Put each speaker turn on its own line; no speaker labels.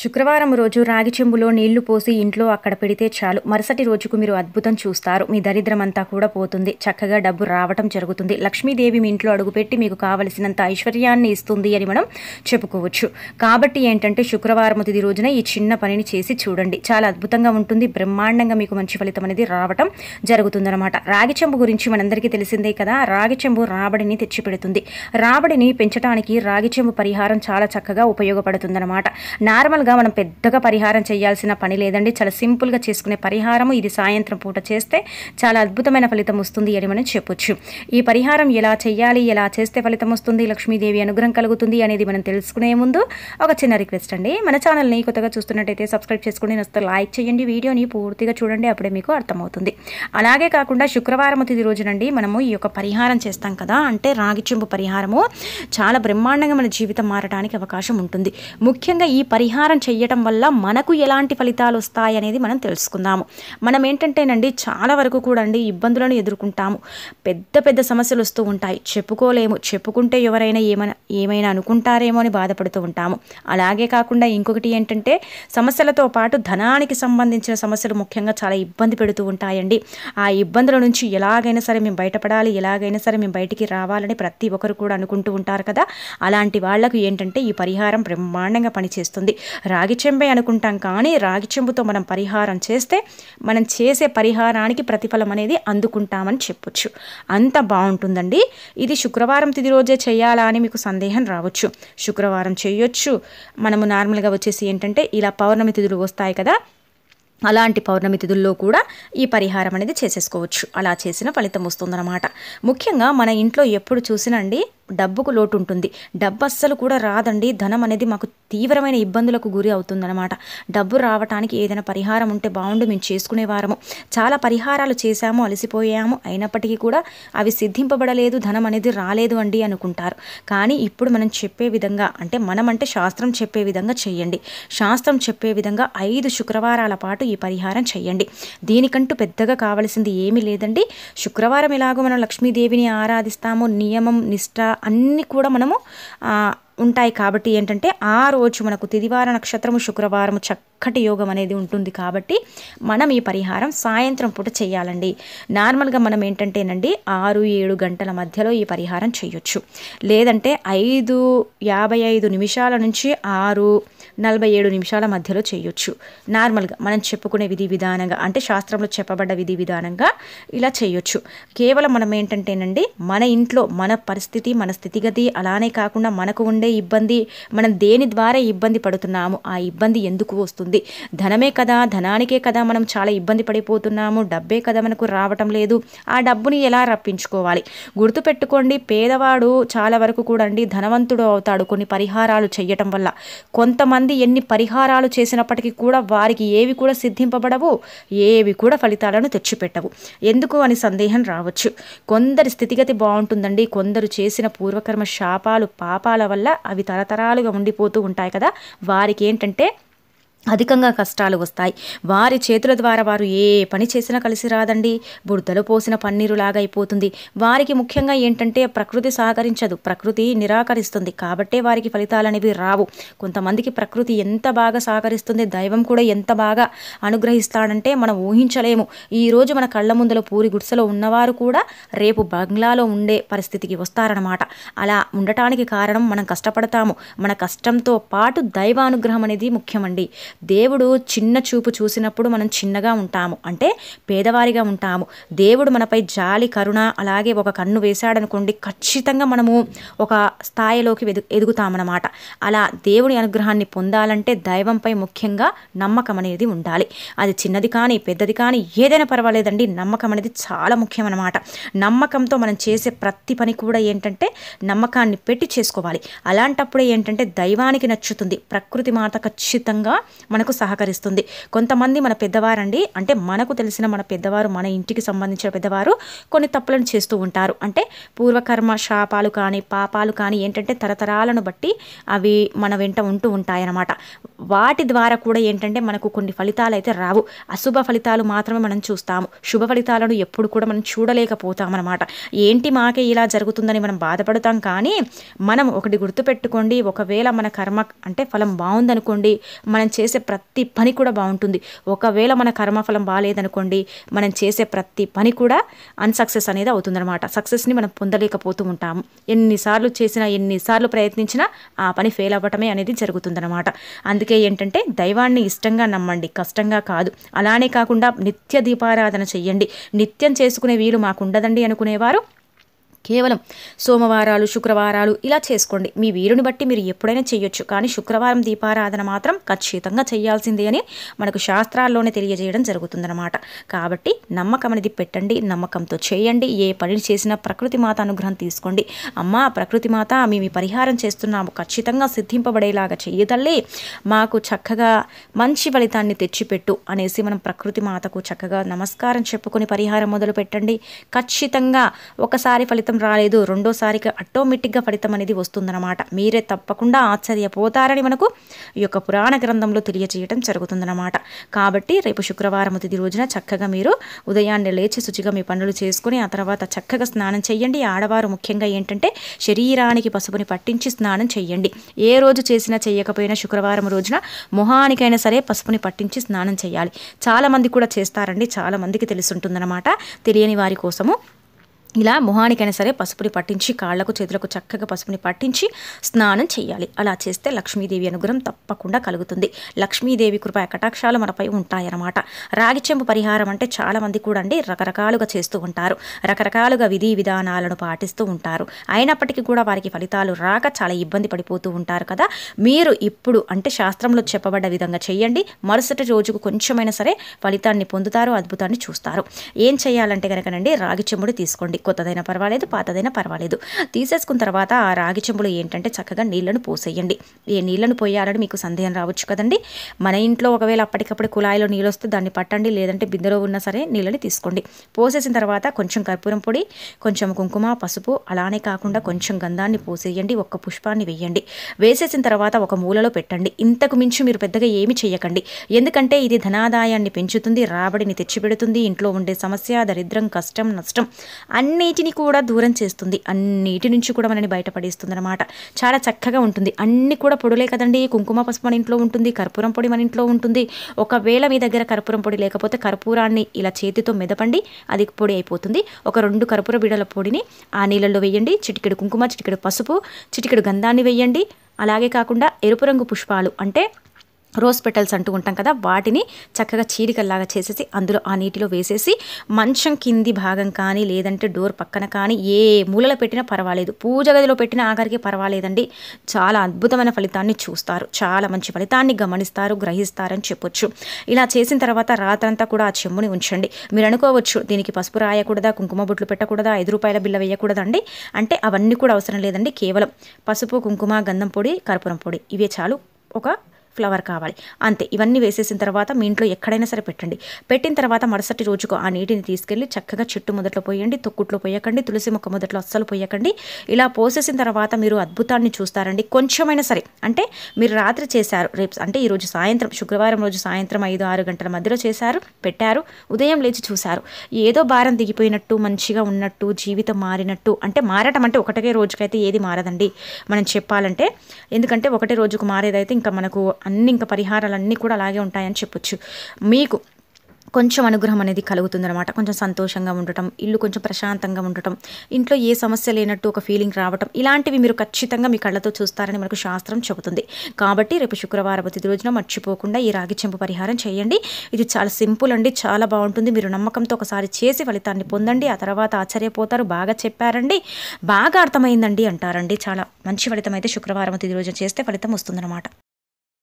శుక్రవారం రోజు రాగి చెంబులో నీళ్లు పోసి ఇంట్లో అక్కడ పెడితే చాలు మరుసటి రోజుకు మీరు అద్భుతం చూస్తారు మీ దరిద్రమంతా కూడా పోతుంది చక్కగా డబ్బు రావటం జరుగుతుంది లక్ష్మీదేవి మీ ఇంట్లో అడుగుపెట్టి మీకు కావలసినంత ఐశ్వర్యాన్ని ఇస్తుంది అని మనం చెప్పుకోవచ్చు కాబట్టి ఏంటంటే శుక్రవారం తిది రోజున ఈ చిన్న పనిని చేసి చూడండి చాలా అద్భుతంగా ఉంటుంది బ్రహ్మాండంగా మీకు మంచి ఫలితం అనేది రావటం జరుగుతుందన్నమాట రాగి చెంబు గురించి మనందరికీ తెలిసిందే కదా రాగి చెంబు రాబడిని తెచ్చిపెడుతుంది రాబడిని పెంచడానికి రాగి చెంబు పరిహారం చాలా చక్కగా ఉపయోగపడుతుందన్నమాట నార్మల్ అలాగా మనం పెద్దగా పరిహారం చేయాల్సిన పని లేదండి చాలా సింపుల్గా చేసుకునే పరిహారము ఇది సాయంత్రం పూట చేస్తే చాలా అద్భుతమైన ఫలితం వస్తుంది అని మనం చెప్పొచ్చు ఈ పరిహారం ఎలా చేయాలి ఎలా చేస్తే ఫలితం వస్తుంది లక్ష్మీదేవి అనుగ్రహం కలుగుతుంది అనేది మనం తెలుసుకునే ముందు ఒక చిన్న రిక్వెస్ట్ అండి మన ఛానల్ని కొత్తగా చూస్తున్నట్టయితే సబ్స్క్రైబ్ చేసుకుని నస్తే లైక్ చేయండి వీడియోని పూర్తిగా చూడండి అప్పుడే మీకు అర్థమవుతుంది అలాగే కాకుండా శుక్రవారం తిది రోజునండి మనము ఈ యొక్క పరిహారం చేస్తాం కదా అంటే రాగిచెంపు పరిహారము చాలా బ్రహ్మాండంగా మన జీవితం మారడానికి అవకాశం ఉంటుంది ముఖ్యంగా ఈ పరిహారం పరిహారం చేయటం వల్ల మనకు ఎలాంటి ఫలితాలు వస్తాయనేది మనం తెలుసుకుందాము మనం ఏంటంటేనండి చాలా వరకు కూడా అండి ఇబ్బందులను ఎదుర్కొంటాము పెద్ద పెద్ద సమస్యలు వస్తూ ఉంటాయి చెప్పుకోలేము చెప్పుకుంటే ఎవరైనా ఏమైనా ఏమైనా అనుకుంటారేమో అని బాధపడుతూ ఉంటాము అలాగే కాకుండా ఇంకొకటి ఏంటంటే సమస్యలతో పాటు ధనానికి సంబంధించిన సమస్యలు ముఖ్యంగా చాలా ఇబ్బంది పెడుతూ ఉంటాయండి ఆ ఇబ్బందుల నుంచి ఎలాగైనా సరే మేము బయటపడాలి ఎలాగైనా సరే మేము బయటికి రావాలని ప్రతి ఒక్కరు కూడా అనుకుంటూ ఉంటారు కదా అలాంటి వాళ్లకు ఏంటంటే ఈ పరిహారం బ్రహ్మాండంగా పనిచేస్తుంది రాగి చెంబే అనుకుంటాం కానీ రాగి చెంబుతో మనం పరిహారం చేస్తే మనం చేసే పరిహారానికి ప్రతిఫలం అనేది అందుకుంటామని చెప్పొచ్చు అంత బాగుంటుందండి ఇది శుక్రవారం తిది రోజే చేయాలా అని మీకు సందేహం రావచ్చు శుక్రవారం చేయొచ్చు మనము నార్మల్గా వచ్చేసి ఏంటంటే ఇలా పౌర్ణమి తిథులు వస్తాయి కదా అలాంటి పౌర్ణమి తిథుల్లో కూడా ఈ పరిహారం అనేది చేసేసుకోవచ్చు అలా చేసిన ఫలితం వస్తుందన్నమాట ముఖ్యంగా మన ఇంట్లో ఎప్పుడు చూసినండి డబ్బుకు లోటు ఉంటుంది డబ్బు అస్సలు కూడా రాదండి ధనం అనేది మాకు తీవ్రమైన ఇబ్బందులకు గురి అవుతుందన్నమాట డబ్బు రావటానికి ఏదైనా పరిహారం ఉంటే బాగుండు మేము చేసుకునేవారము చాలా పరిహారాలు చేశాము అలసిపోయాము అయినప్పటికీ కూడా అవి సిద్ధింపబడలేదు ధనం అనేది రాలేదు అండి అనుకుంటారు కానీ ఇప్పుడు మనం చెప్పే విధంగా అంటే మనం అంటే శాస్త్రం చెప్పే విధంగా చేయండి శాస్త్రం చెప్పే విధంగా ఐదు శుక్రవారాల పాటు ఈ పరిహారం చేయండి దీనికంటూ పెద్దగా కావలసింది ఏమీ లేదండి శుక్రవారం ఎలాగో మనం లక్ష్మీదేవిని ఆరాధిస్తాము నియమం నిష్ఠ అన్నీ కూడా మనము ఉంటాయి కాబట్టి ఏంటంటే ఆ రోజు మనకు తిదివార నక్షత్రము శుక్రవారము చక్కటి యోగం అనేది ఉంటుంది కాబట్టి మనం ఈ పరిహారం సాయంత్రం పూట చేయాలండి నార్మల్గా మనం ఏంటంటేనండి ఆరు ఏడు గంటల మధ్యలో ఈ పరిహారం చేయొచ్చు లేదంటే ఐదు యాభై ఐదు నిమిషాల నుంచి ఆరు నలభై ఏడు నిమిషాల మధ్యలో చేయొచ్చు నార్మల్గా మనం చెప్పుకునే విధి విధానంగా అంటే శాస్త్రంలో చెప్పబడ్డ విధి విధానంగా ఇలా చేయొచ్చు కేవలం మనం ఏంటంటేనండి మన ఇంట్లో మన పరిస్థితి మన స్థితిగతి అలానే కాకుండా మనకు ఉండే పడే ఇబ్బంది మనం దేని ద్వారా ఇబ్బంది పడుతున్నాము ఆ ఇబ్బంది ఎందుకు వస్తుంది ధనమే కదా ధనానికే కదా మనం చాలా ఇబ్బంది పడిపోతున్నాము డబ్బే కదా మనకు రావటం లేదు ఆ డబ్బుని ఎలా రప్పించుకోవాలి గుర్తుపెట్టుకోండి పేదవాడు చాలా వరకు కూడా అండి ధనవంతుడు అవుతాడు కొన్ని పరిహారాలు చేయటం వల్ల కొంతమంది ఎన్ని పరిహారాలు చేసినప్పటికీ కూడా వారికి ఏవి కూడా సిద్ధింపబడవు ఏవి కూడా ఫలితాలను తెచ్చిపెట్టవు ఎందుకు అని సందేహం రావచ్చు కొందరి స్థితిగతి బాగుంటుందండి కొందరు చేసిన పూర్వకర్మ శాపాలు పాపాల వల్ల అవి తరతరాలుగా ఉండిపోతూ ఉంటాయి కదా వారికి ఏంటంటే అధికంగా కష్టాలు వస్తాయి వారి చేతుల ద్వారా వారు ఏ పని చేసినా కలిసి రాదండి బుడతలు పోసిన పన్నీరులాగా అయిపోతుంది వారికి ముఖ్యంగా ఏంటంటే ప్రకృతి సహకరించదు ప్రకృతి నిరాకరిస్తుంది కాబట్టే వారికి ఫలితాలు అనేవి రావు కొంతమందికి ప్రకృతి ఎంత బాగా సహకరిస్తుంది దైవం కూడా ఎంత బాగా అనుగ్రహిస్తాడంటే మనం ఊహించలేము ఈరోజు మన కళ్ళ ముందులో పూరి గుడిసెలో ఉన్నవారు కూడా రేపు బంగ్లాలో ఉండే పరిస్థితికి వస్తారనమాట అలా ఉండటానికి కారణం మనం కష్టపడతాము మన కష్టంతో పాటు దైవానుగ్రహం అనేది ముఖ్యమండి దేవుడు చిన్న చూపు చూసినప్పుడు మనం చిన్నగా ఉంటాము అంటే పేదవారిగా ఉంటాము దేవుడు మనపై జాలి కరుణ అలాగే ఒక కన్ను వేశాడనుకోండి ఖచ్చితంగా మనము ఒక స్థాయిలోకి ఎదు ఎదుగుతామన్నమాట అలా దేవుని అనుగ్రహాన్ని పొందాలంటే దైవంపై ముఖ్యంగా నమ్మకం అనేది ఉండాలి అది చిన్నది కానీ పెద్దది కానీ ఏదైనా పర్వాలేదండి నమ్మకం అనేది చాలా ముఖ్యమన్నమాట నమ్మకంతో మనం చేసే ప్రతి పని కూడా ఏంటంటే నమ్మకాన్ని పెట్టి చేసుకోవాలి అలాంటప్పుడే ఏంటంటే దైవానికి నచ్చుతుంది ప్రకృతి మాత ఖచ్చితంగా మనకు సహకరిస్తుంది కొంతమంది మన పెద్దవారండి అంటే మనకు తెలిసిన మన పెద్దవారు మన ఇంటికి సంబంధించిన పెద్దవారు కొన్ని తప్పులను చేస్తూ ఉంటారు అంటే పూర్వకర్మ శాపాలు కానీ పాపాలు కానీ ఏంటంటే తరతరాలను బట్టి అవి మన వెంట ఉంటూ ఉంటాయన్నమాట వాటి ద్వారా కూడా ఏంటంటే మనకు కొన్ని ఫలితాలు అయితే రావు అశుభ ఫలితాలు మాత్రమే మనం చూస్తాము శుభ ఫలితాలను ఎప్పుడు కూడా మనం చూడలేకపోతామన్నమాట ఏంటి మాకే ఇలా జరుగుతుందని మనం బాధపడతాం కానీ మనం ఒకటి గుర్తుపెట్టుకోండి ఒకవేళ మన కర్మ అంటే ఫలం బాగుందనుకోండి మనం చేసే చేసే ప్రతి పని కూడా బాగుంటుంది ఒకవేళ మన కర్మఫలం బాగాలేదనుకోండి మనం చేసే ప్రతి పని కూడా అన్సక్సెస్ అనేది అవుతుందన్నమాట సక్సెస్ని మనం పొందలేకపోతూ ఉంటాము ఎన్నిసార్లు చేసినా ఎన్నిసార్లు ప్రయత్నించినా ఆ పని ఫెయిల్ అవ్వటమే అనేది జరుగుతుందన్నమాట అందుకే ఏంటంటే దైవాన్ని ఇష్టంగా నమ్మండి కష్టంగా కాదు అలానే కాకుండా నిత్య దీపారాధన చెయ్యండి నిత్యం చేసుకునే వీలు మాకు ఉండదండి అనుకునేవారు కేవలం సోమవారాలు శుక్రవారాలు ఇలా చేసుకోండి మీ వీరుని బట్టి మీరు ఎప్పుడైనా చేయొచ్చు కానీ శుక్రవారం దీపారాధన మాత్రం ఖచ్చితంగా చేయాల్సిందే అని మనకు శాస్త్రాల్లోనే తెలియజేయడం జరుగుతుందన్నమాట కాబట్టి నమ్మకం అనేది పెట్టండి నమ్మకంతో చేయండి ఏ పని చేసినా ప్రకృతి మాత అనుగ్రహం తీసుకోండి అమ్మ ప్రకృతి మాత మేము పరిహారం చేస్తున్నాము ఖచ్చితంగా సిద్ధింపబడేలాగా చేయదల్లి మాకు చక్కగా మంచి ఫలితాన్ని తెచ్చిపెట్టు అనేసి మనం ప్రకృతి మాతకు చక్కగా నమస్కారం చెప్పుకొని పరిహారం మొదలు పెట్టండి ఖచ్చితంగా ఒకసారి ఫలితం రాలేదు రెండోసారికి ఆటోమేటిక్గా ఫలితం అనేది వస్తుందన్నమాట మీరే తప్పకుండా ఆశ్చర్యపోతారని మనకు ఈ యొక్క పురాణ గ్రంథంలో తెలియజేయడం జరుగుతుందన్నమాట కాబట్టి రేపు శుక్రవారం తిది రోజున చక్కగా మీరు ఉదయాన్నే లేచి శుచిగా మీ పనులు చేసుకుని ఆ తర్వాత చక్కగా స్నానం చేయండి ఆడవారు ముఖ్యంగా ఏంటంటే శరీరానికి పసుపుని పట్టించి స్నానం చేయండి ఏ రోజు చేసినా చేయకపోయినా శుక్రవారం రోజున మొహానికైనా సరే పసుపుని పట్టించి స్నానం చేయాలి చాలామంది కూడా చేస్తారండి చాలామందికి తెలిసి తెలియని వారి కోసము ఇలా మొహానికైనా సరే పసుపుని పట్టించి కాళ్లకు చేతులకు చక్కగా పసుపుని పట్టించి స్నానం చేయాలి అలా చేస్తే లక్ష్మీదేవి అనుగ్రహం తప్పకుండా కలుగుతుంది లక్ష్మీదేవి కృప కటాక్షాలు మనపై ఉంటాయన్నమాట రాగి చెంపు పరిహారం అంటే చాలామంది కూడా అండి రకరకాలుగా చేస్తూ ఉంటారు రకరకాలుగా విధి విధానాలను పాటిస్తూ ఉంటారు అయినప్పటికీ కూడా వారికి ఫలితాలు రాక చాలా ఇబ్బంది పడిపోతూ ఉంటారు కదా మీరు ఇప్పుడు అంటే శాస్త్రంలో చెప్పబడ్డ విధంగా చేయండి మరుసటి రోజుకు కొంచెమైనా సరే ఫలితాన్ని పొందుతారు అద్భుతాన్ని చూస్తారు ఏం చేయాలంటే కనుకనండి రాగి చెంబుడు తీసుకోండి చేసుకోండి కొత్తదైనా పర్వాలేదు పాతదైనా పర్వాలేదు తీసేసుకున్న తర్వాత ఆ రాగి చెంబులు ఏంటంటే చక్కగా నీళ్లను పోసేయండి ఏ నీళ్లను పోయాలని మీకు సందేహం రావచ్చు కదండి మన ఇంట్లో ఒకవేళ అప్పటికప్పుడు కుళాయిలో నీళ్ళు వస్తే దాన్ని పట్టండి లేదంటే బిందెలో ఉన్నా సరే నీళ్ళని తీసుకోండి పోసేసిన తర్వాత కొంచెం కర్పూరం పొడి కొంచెం కుంకుమ పసుపు అలానే కాకుండా కొంచెం గంధాన్ని పోసేయండి ఒక్క పుష్పాన్ని వేయండి వేసేసిన తర్వాత ఒక మూలలో పెట్టండి ఇంతకు మించి మీరు పెద్దగా ఏమి చేయకండి ఎందుకంటే ఇది ధనాదాయాన్ని పెంచుతుంది రాబడిని తెచ్చిపెడుతుంది ఇంట్లో ఉండే సమస్య దరిద్రం కష్టం నష్టం అన్ని అన్నిటిని కూడా దూరం చేస్తుంది అన్నిటి నుంచి కూడా మనని బయటపడేస్తుంది అనమాట చాలా చక్కగా ఉంటుంది అన్ని కూడా పొడులే కదండి కుంకుమ పసుపు మన ఇంట్లో ఉంటుంది కర్పూరం పొడి మన ఇంట్లో ఉంటుంది ఒకవేళ మీ దగ్గర కర్పూరం పొడి లేకపోతే కర్పూరాన్ని ఇలా చేతితో మెదపండి అది పొడి అయిపోతుంది ఒక రెండు కర్పూర బీడల పొడిని ఆ నీళ్ళల్లో వేయండి చిటికెడు కుంకుమ చిటికెడు పసుపు చిటికెడు గంధాన్ని వేయండి అలాగే కాకుండా ఎరుపు రంగు పుష్పాలు అంటే రోజ్ పెటల్స్ అంటూ ఉంటాం కదా వాటిని చక్కగా చీలికల్లాగా చేసేసి అందులో ఆ నీటిలో వేసేసి మంచం కింది భాగం కానీ లేదంటే డోర్ పక్కన కానీ ఏ మూలలో పెట్టినా పర్వాలేదు పూజ గదిలో పెట్టిన ఆఖరికి పర్వాలేదండి చాలా అద్భుతమైన ఫలితాన్ని చూస్తారు చాలా మంచి ఫలితాన్ని గమనిస్తారు గ్రహిస్తారని చెప్పొచ్చు ఇలా చేసిన తర్వాత రాత్రంతా కూడా ఆ చెమ్ముని ఉంచండి మీరు అనుకోవచ్చు దీనికి పసుపు రాయకూడదా కుంకుమ బొట్లు పెట్టకూడదా ఐదు రూపాయల బిల్ల వేయకూడదండి అంటే అవన్నీ కూడా అవసరం లేదండి కేవలం పసుపు కుంకుమ గంధం పొడి కర్పూరం పొడి ఇవే చాలు ఒక ఫ్లవర్ కావాలి అంతే ఇవన్నీ వేసేసిన తర్వాత మీ ఇంట్లో ఎక్కడైనా సరే పెట్టండి పెట్టిన తర్వాత మరుసటి రోజుకు ఆ నీటిని తీసుకెళ్ళి చక్కగా చెట్టు మొదట్లో పోయండి తొక్కుట్లో పోయకండి తులసి మొక్క మొదట్లో అస్సలు పోయకండి ఇలా పోసేసిన తర్వాత మీరు అద్భుతాన్ని చూస్తారండి కొంచెమైనా సరే అంటే మీరు రాత్రి చేశారు రేపు అంటే ఈరోజు సాయంత్రం శుక్రవారం రోజు సాయంత్రం ఐదు ఆరు గంటల మధ్యలో చేశారు పెట్టారు ఉదయం లేచి చూశారు ఏదో భారం దిగిపోయినట్టు మంచిగా ఉన్నట్టు జీవితం మారినట్టు అంటే మారటం అంటే ఒకటే రోజుకైతే ఏది మారదండి మనం చెప్పాలంటే ఎందుకంటే ఒకటే రోజుకు మారేదైతే ఇంకా మనకు అన్ని ఇంకా పరిహారాలన్నీ కూడా అలాగే ఉంటాయని చెప్పొచ్చు మీకు కొంచెం అనుగ్రహం అనేది కలుగుతుందనమాట కొంచెం సంతోషంగా ఉండటం ఇల్లు కొంచెం ప్రశాంతంగా ఉండటం ఇంట్లో ఏ సమస్య లేనట్టు ఒక ఫీలింగ్ రావటం ఇలాంటివి మీరు ఖచ్చితంగా మీ కళ్ళతో చూస్తారని మనకు శాస్త్రం చెబుతుంది కాబట్టి రేపు శుక్రవారం ప్రతి రోజున మర్చిపోకుండా ఈ రాగి చెంపు పరిహారం చేయండి ఇది చాలా సింపుల్ అండి చాలా బాగుంటుంది మీరు నమ్మకంతో ఒకసారి చేసి ఫలితాన్ని పొందండి ఆ తర్వాత ఆశ్చర్యపోతారు బాగా చెప్పారండి బాగా అర్థమైందండి అంటారండి చాలా మంచి ఫలితం అయితే శుక్రవారం ప్రతి రోజున చేస్తే ఫలితం వస్తుందన్నమాట